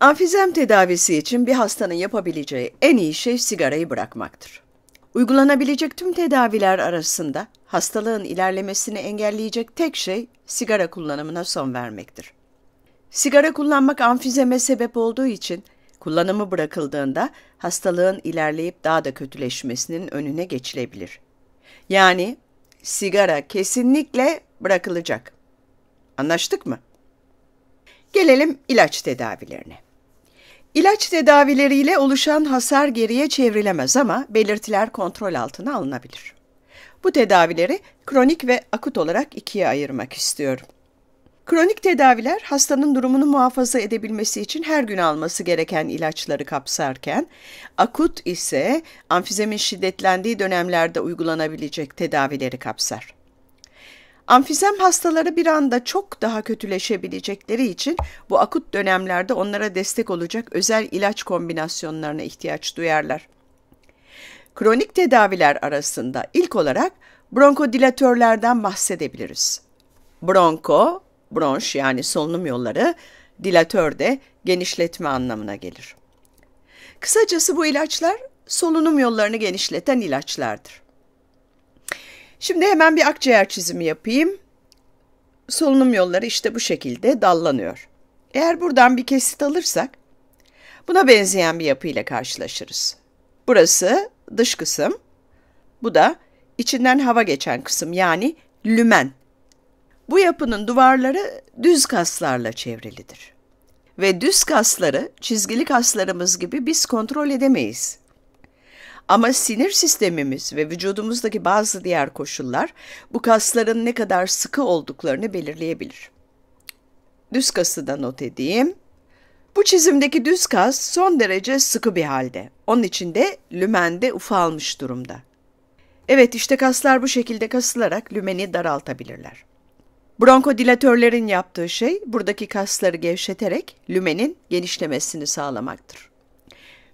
Amfizem tedavisi için bir hastanın yapabileceği en iyi şey sigarayı bırakmaktır. Uygulanabilecek tüm tedaviler arasında hastalığın ilerlemesini engelleyecek tek şey sigara kullanımına son vermektir. Sigara kullanmak amfizeme sebep olduğu için kullanımı bırakıldığında hastalığın ilerleyip daha da kötüleşmesinin önüne geçilebilir. Yani sigara kesinlikle bırakılacak. Anlaştık mı? Gelelim ilaç tedavilerine. İlaç tedavileriyle oluşan hasar geriye çevrilemez ama belirtiler kontrol altına alınabilir. Bu tedavileri kronik ve akut olarak ikiye ayırmak istiyorum. Kronik tedaviler hastanın durumunu muhafaza edebilmesi için her gün alması gereken ilaçları kapsarken, akut ise amfizemin şiddetlendiği dönemlerde uygulanabilecek tedavileri kapsar. Amfizem hastaları bir anda çok daha kötüleşebilecekleri için bu akut dönemlerde onlara destek olacak özel ilaç kombinasyonlarına ihtiyaç duyarlar. Kronik tedaviler arasında ilk olarak bronkodilatörlerden bahsedebiliriz. Bronko, bronş yani solunum yolları, dilatör de genişletme anlamına gelir. Kısacası bu ilaçlar solunum yollarını genişleten ilaçlardır. Şimdi hemen bir akciğer çizimi yapayım. Solunum yolları işte bu şekilde dallanıyor. Eğer buradan bir kesit alırsak buna benzeyen bir yapıyla karşılaşırız. Burası dış kısım. Bu da içinden hava geçen kısım yani lümen. Bu yapının duvarları düz kaslarla çevrilidir. Ve düz kasları çizgili kaslarımız gibi biz kontrol edemeyiz. Ama sinir sistemimiz ve vücudumuzdaki bazı diğer koşullar bu kasların ne kadar sıkı olduklarını belirleyebilir. Düz kası da not edeyim. Bu çizimdeki düz kas son derece sıkı bir halde. Onun için de lümen de ufalmış durumda. Evet işte kaslar bu şekilde kasılarak lümeni daraltabilirler. Bronkodilatörlerin yaptığı şey buradaki kasları gevşeterek lümenin genişlemesini sağlamaktır.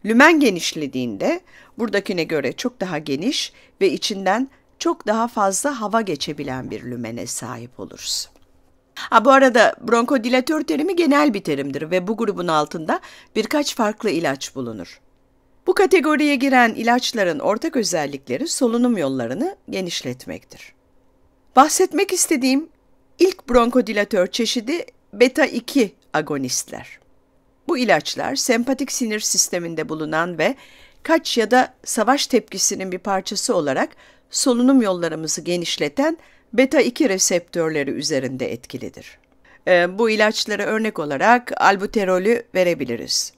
Lümen genişlediğinde buradakine göre çok daha geniş ve içinden çok daha fazla hava geçebilen bir lümene sahip oluruz. Ha bu arada bronkodilatör terimi genel bir terimdir ve bu grubun altında birkaç farklı ilaç bulunur. Bu kategoriye giren ilaçların ortak özellikleri solunum yollarını genişletmektir. Bahsetmek istediğim ilk bronkodilatör çeşidi beta 2 agonistler. Bu ilaçlar sempatik sinir sisteminde bulunan ve kaç ya da savaş tepkisinin bir parçası olarak solunum yollarımızı genişleten beta-2 reseptörleri üzerinde etkilidir. E, bu ilaçlara örnek olarak albuterolü verebiliriz.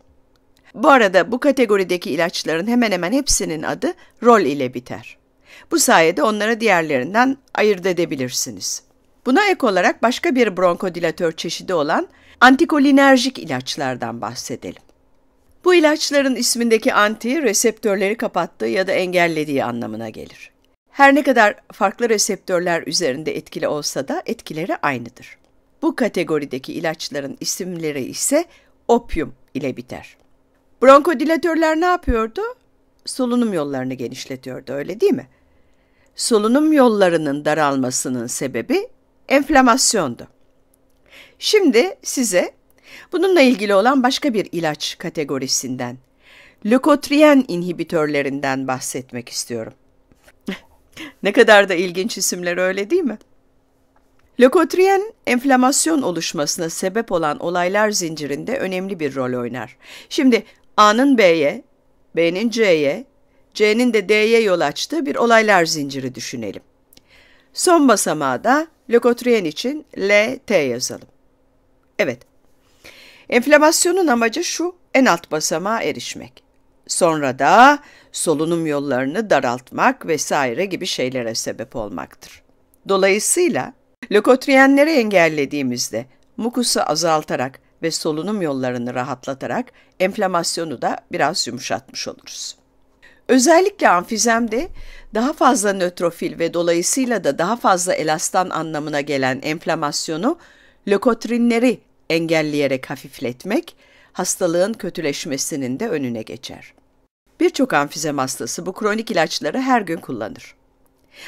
Bu arada bu kategorideki ilaçların hemen hemen hepsinin adı rol ile biter. Bu sayede onları diğerlerinden ayırt edebilirsiniz. Buna ek olarak başka bir bronkodilatör çeşidi olan antikolinerjik ilaçlardan bahsedelim. Bu ilaçların ismindeki anti, reseptörleri kapattığı ya da engellediği anlamına gelir. Her ne kadar farklı reseptörler üzerinde etkili olsa da etkileri aynıdır. Bu kategorideki ilaçların isimleri ise opium ile biter. Bronkodilatörler ne yapıyordu? Solunum yollarını genişletiyordu öyle değil mi? Solunum yollarının daralmasının sebebi enflamasyondu. Şimdi size bununla ilgili olan başka bir ilaç kategorisinden, lökotrien inhibitörlerinden bahsetmek istiyorum. ne kadar da ilginç isimler öyle değil mi? Lökotrien, enflamasyon oluşmasına sebep olan olaylar zincirinde önemli bir rol oynar. Şimdi A'nın B'ye, B'nin C'ye, C'nin de D'ye yol açtığı bir olaylar zinciri düşünelim. Son basamağı da Lökotrien için LT yazalım. Evet. Enflamasyonun amacı şu, en alt basamağa erişmek. Sonra da solunum yollarını daraltmak vesaire gibi şeylere sebep olmaktır. Dolayısıyla lökotriyenleri engellediğimizde mukusu azaltarak ve solunum yollarını rahatlatarak enflamasyonu da biraz yumuşatmış oluruz. Özellikle amfizemde daha fazla nötrofil ve dolayısıyla da daha fazla elastan anlamına gelen enflamasyonu lökotrinleri engelleyerek hafifletmek hastalığın kötüleşmesinin de önüne geçer. Birçok amfizem hastası bu kronik ilaçları her gün kullanır.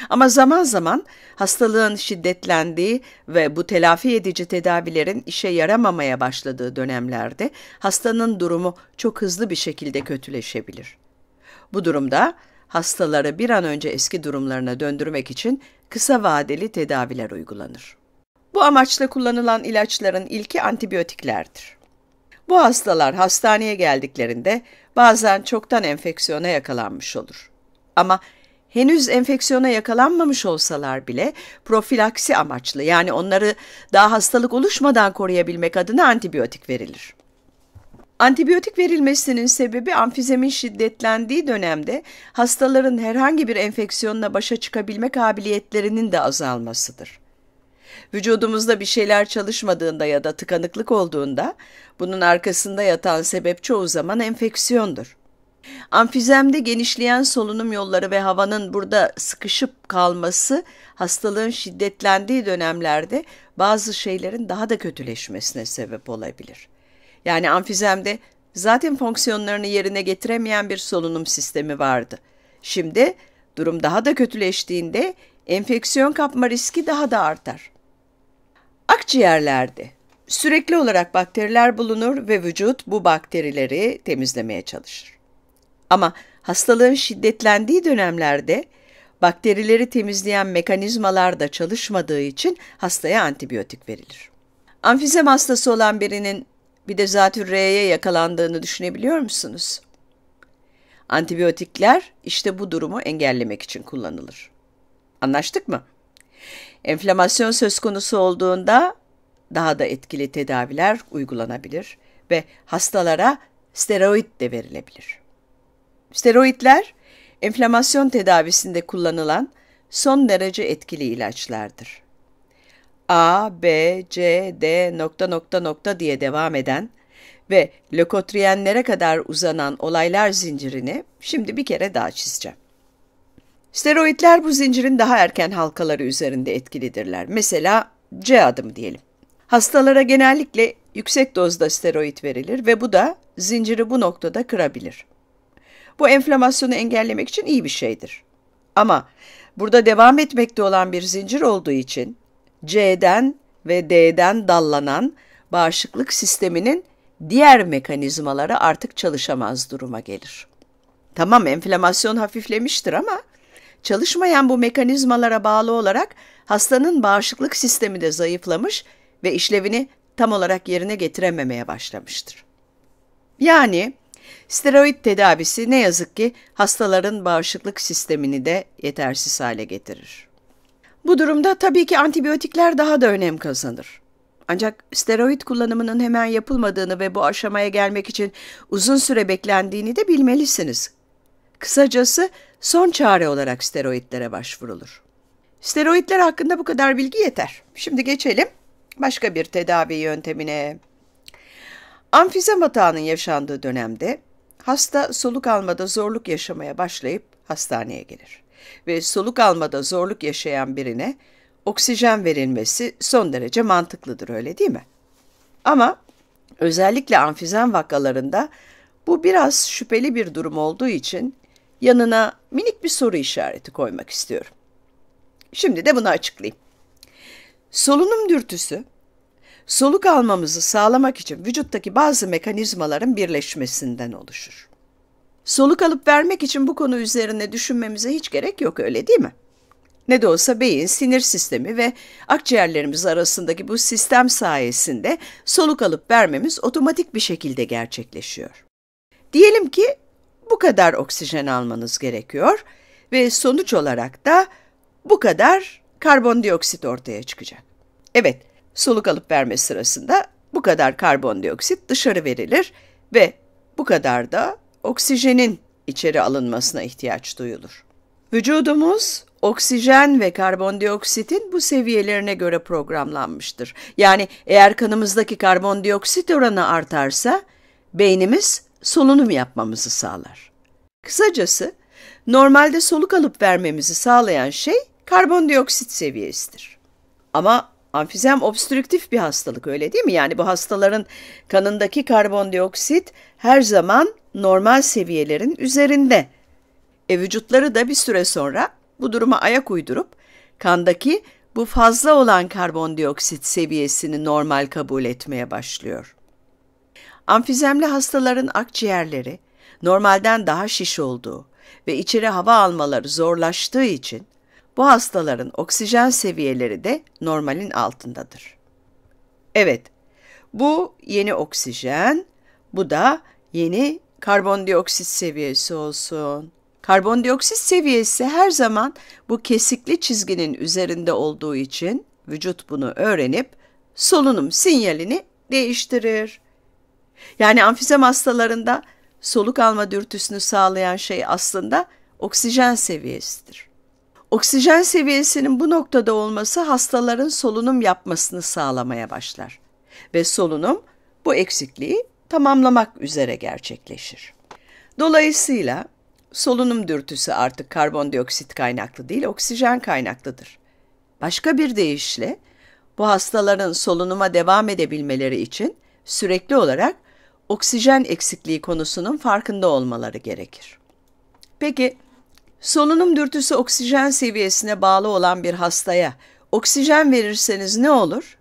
Ama zaman zaman hastalığın şiddetlendiği ve bu telafi edici tedavilerin işe yaramamaya başladığı dönemlerde hastanın durumu çok hızlı bir şekilde kötüleşebilir. Bu durumda hastaları bir an önce eski durumlarına döndürmek için kısa vadeli tedaviler uygulanır. Bu amaçla kullanılan ilaçların ilki antibiyotiklerdir. Bu hastalar hastaneye geldiklerinde bazen çoktan enfeksiyona yakalanmış olur. Ama henüz enfeksiyona yakalanmamış olsalar bile profilaksi amaçlı yani onları daha hastalık oluşmadan koruyabilmek adına antibiyotik verilir. Antibiyotik verilmesinin sebebi amfizemin şiddetlendiği dönemde hastaların herhangi bir enfeksiyonla başa çıkabilme kabiliyetlerinin de azalmasıdır. Vücudumuzda bir şeyler çalışmadığında ya da tıkanıklık olduğunda bunun arkasında yatan sebep çoğu zaman enfeksiyondur. Amfizemde genişleyen solunum yolları ve havanın burada sıkışıp kalması hastalığın şiddetlendiği dönemlerde bazı şeylerin daha da kötüleşmesine sebep olabilir.'' yani amfizemde zaten fonksiyonlarını yerine getiremeyen bir solunum sistemi vardı. Şimdi durum daha da kötüleştiğinde enfeksiyon kapma riski daha da artar. Akciğerlerde sürekli olarak bakteriler bulunur ve vücut bu bakterileri temizlemeye çalışır. Ama hastalığın şiddetlendiği dönemlerde bakterileri temizleyen mekanizmalar da çalışmadığı için hastaya antibiyotik verilir. Amfizem hastası olan birinin bir de zatürreye yakalandığını düşünebiliyor musunuz? Antibiyotikler işte bu durumu engellemek için kullanılır. Anlaştık mı? Enflamasyon söz konusu olduğunda daha da etkili tedaviler uygulanabilir ve hastalara steroid de verilebilir. Steroidler enflamasyon tedavisinde kullanılan son derece etkili ilaçlardır. A, B, C, D nokta nokta nokta diye devam eden ve lökotriyenlere kadar uzanan olaylar zincirini şimdi bir kere daha çizeceğim. Steroidler bu zincirin daha erken halkaları üzerinde etkilidirler. Mesela C adımı diyelim. Hastalara genellikle yüksek dozda steroid verilir ve bu da zinciri bu noktada kırabilir. Bu enflamasyonu engellemek için iyi bir şeydir. Ama burada devam etmekte olan bir zincir olduğu için C'den ve D'den dallanan bağışıklık sisteminin diğer mekanizmaları artık çalışamaz duruma gelir. Tamam enflamasyon hafiflemiştir ama çalışmayan bu mekanizmalara bağlı olarak hastanın bağışıklık sistemi de zayıflamış ve işlevini tam olarak yerine getirememeye başlamıştır. Yani steroid tedavisi ne yazık ki hastaların bağışıklık sistemini de yetersiz hale getirir. Bu durumda tabii ki antibiyotikler daha da önem kazanır. Ancak steroid kullanımının hemen yapılmadığını ve bu aşamaya gelmek için uzun süre beklendiğini de bilmelisiniz. Kısacası son çare olarak steroidlere başvurulur. Steroidler hakkında bu kadar bilgi yeter. Şimdi geçelim başka bir tedavi yöntemine. Amfizem hatanın yaşandığı dönemde hasta soluk almada zorluk yaşamaya başlayıp hastaneye gelir ve soluk almada zorluk yaşayan birine oksijen verilmesi son derece mantıklıdır öyle değil mi? Ama özellikle amfizen vakalarında bu biraz şüpheli bir durum olduğu için yanına minik bir soru işareti koymak istiyorum. Şimdi de bunu açıklayayım. Solunum dürtüsü, soluk almamızı sağlamak için vücuttaki bazı mekanizmaların birleşmesinden oluşur. Soluk alıp vermek için bu konu üzerine düşünmemize hiç gerek yok öyle değil mi? Ne de olsa beyin, sinir sistemi ve akciğerlerimiz arasındaki bu sistem sayesinde soluk alıp vermemiz otomatik bir şekilde gerçekleşiyor. Diyelim ki bu kadar oksijen almanız gerekiyor ve sonuç olarak da bu kadar karbondioksit ortaya çıkacak. Evet, soluk alıp verme sırasında bu kadar karbondioksit dışarı verilir ve bu kadar da oksijenin içeri alınmasına ihtiyaç duyulur. Vücudumuz oksijen ve karbondioksitin bu seviyelerine göre programlanmıştır. Yani eğer kanımızdaki karbondioksit oranı artarsa beynimiz solunum yapmamızı sağlar. Kısacası normalde soluk alıp vermemizi sağlayan şey karbondioksit seviyesidir. Ama amfizem obstrüktif bir hastalık öyle değil mi? Yani bu hastaların kanındaki karbondioksit her zaman normal seviyelerin üzerinde. E vücutları da bir süre sonra bu duruma ayak uydurup kandaki bu fazla olan karbondioksit seviyesini normal kabul etmeye başlıyor. Amfizemli hastaların akciğerleri normalden daha şiş olduğu ve içeri hava almaları zorlaştığı için bu hastaların oksijen seviyeleri de normalin altındadır. Evet, bu yeni oksijen, bu da yeni karbondioksit seviyesi olsun. Karbondioksit seviyesi her zaman bu kesikli çizginin üzerinde olduğu için vücut bunu öğrenip solunum sinyalini değiştirir. Yani amfizem hastalarında soluk alma dürtüsünü sağlayan şey aslında oksijen seviyesidir. Oksijen seviyesinin bu noktada olması hastaların solunum yapmasını sağlamaya başlar ve solunum bu eksikliği tamamlamak üzere gerçekleşir. Dolayısıyla solunum dürtüsü artık karbondioksit kaynaklı değil, oksijen kaynaklıdır. Başka bir deyişle bu hastaların solunuma devam edebilmeleri için sürekli olarak oksijen eksikliği konusunun farkında olmaları gerekir. Peki solunum dürtüsü oksijen seviyesine bağlı olan bir hastaya oksijen verirseniz ne olur?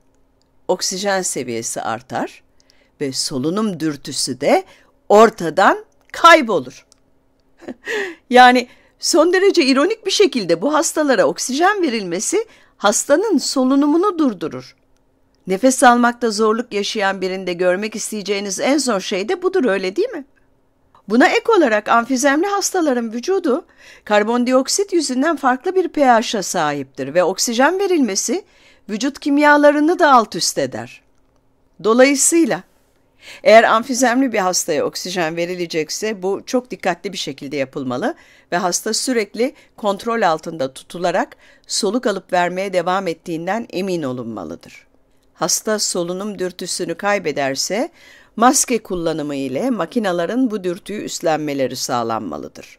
Oksijen seviyesi artar ve solunum dürtüsü de ortadan kaybolur. yani son derece ironik bir şekilde bu hastalara oksijen verilmesi hastanın solunumunu durdurur. Nefes almakta zorluk yaşayan birinde görmek isteyeceğiniz en zor şey de budur öyle değil mi? Buna ek olarak amfizemli hastaların vücudu karbondioksit yüzünden farklı bir pH'a sahiptir ve oksijen verilmesi vücut kimyalarını da alt üst eder. Dolayısıyla eğer amfizemli bir hastaya oksijen verilecekse bu çok dikkatli bir şekilde yapılmalı ve hasta sürekli kontrol altında tutularak soluk alıp vermeye devam ettiğinden emin olunmalıdır. Hasta solunum dürtüsünü kaybederse maske kullanımı ile makinaların bu dürtüyü üstlenmeleri sağlanmalıdır.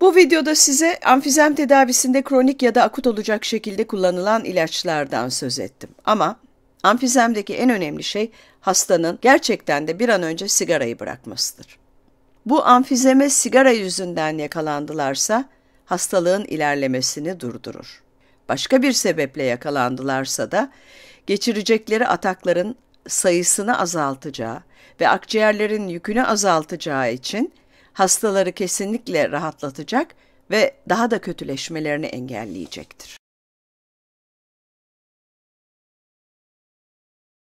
Bu videoda size amfizem tedavisinde kronik ya da akut olacak şekilde kullanılan ilaçlardan söz ettim. Ama Amfizemdeki en önemli şey hastanın gerçekten de bir an önce sigarayı bırakmasıdır. Bu amfizeme sigara yüzünden yakalandılarsa hastalığın ilerlemesini durdurur. Başka bir sebeple yakalandılarsa da geçirecekleri atakların sayısını azaltacağı ve akciğerlerin yükünü azaltacağı için hastaları kesinlikle rahatlatacak ve daha da kötüleşmelerini engelleyecektir.